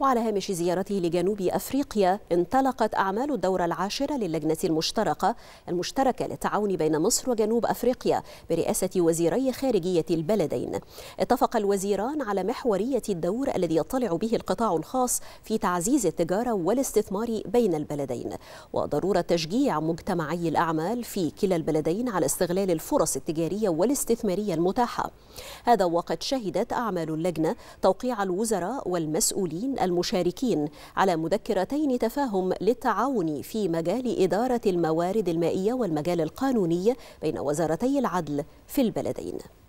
وعلى هامش زيارته لجنوب أفريقيا انطلقت أعمال الدورة العاشرة للجنة المشتركة المشتركة للتعاون بين مصر وجنوب أفريقيا برئاسة وزيري خارجية البلدين اتفق الوزيران على محورية الدور الذي يطلع به القطاع الخاص في تعزيز التجارة والاستثمار بين البلدين وضرورة تشجيع مجتمعي الأعمال في كلا البلدين على استغلال الفرص التجارية والاستثمارية المتاحة هذا وقد شهدت أعمال اللجنة توقيع الوزراء والمسؤولين المشاركين على مذكرتين تفاهم للتعاون في مجال إدارة الموارد المائية والمجال القانوني بين وزارتي العدل في البلدين